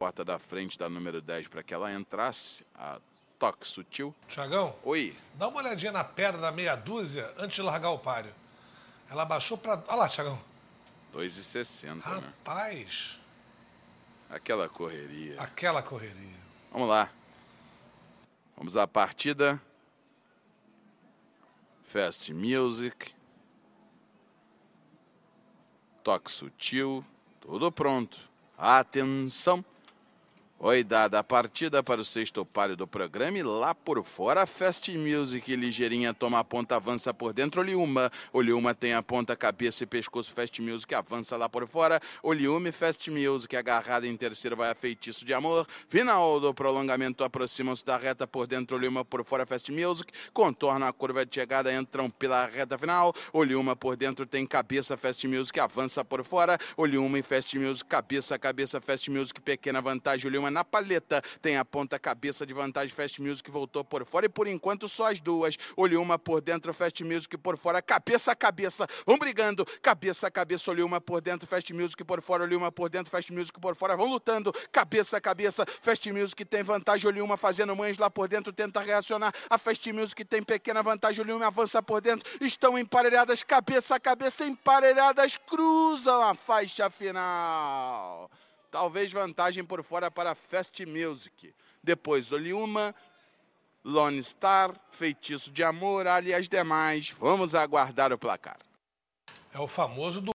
porta da frente da número 10 para que ela entrasse, a toque sutil. Tiagão? Oi. Dá uma olhadinha na pedra da meia dúzia antes de largar o páreo. Ela baixou para. Olha lá, Tiagão. 2,60. Né? Rapaz. Né? Aquela correria. Aquela correria. Vamos lá. Vamos à partida. Fast Music. Toque sutil. Tudo pronto. Atenção. Oi, dada a partida para o sexto palio do programa e lá por fora, Fast Music, ligeirinha, toma a ponta, avança por dentro, Oliuma, Oliuma tem a ponta, cabeça e pescoço, Fast Music, avança lá por fora, Oliume, Fast Music, agarrada em terceiro, vai a feitiço de amor, final do prolongamento, aproximam-se da reta por dentro, Oliuma por fora, Fast Music, contorna a curva de chegada, entram pela reta final, Oliuma por dentro tem cabeça, Fast Music, avança por fora, Oliuma e Fast Music, cabeça, cabeça, Fast Music, pequena vantagem, Oliuma na paleta. Tem a ponta-cabeça de vantagem Fast Music que voltou por fora e por enquanto só as duas. Olhou uma por dentro, Fast Music por fora, cabeça a cabeça. Vão brigando, cabeça a cabeça. Olhou uma por dentro, Fast Music por fora. Olhou uma por dentro, Fast Music por fora. Vão lutando, cabeça a cabeça. Fast Music tem vantagem. Olhou uma fazendo mães lá por dentro, tenta reacionar. A Fast Music tem pequena vantagem. Olhou uma avança por dentro. Estão emparelhadas, cabeça a cabeça, emparelhadas. Cruzam a faixa final talvez vantagem por fora para Fast Music. Depois Oliuma, Lone Star, Feitiço de Amor, aliás demais. Vamos aguardar o placar. É o famoso do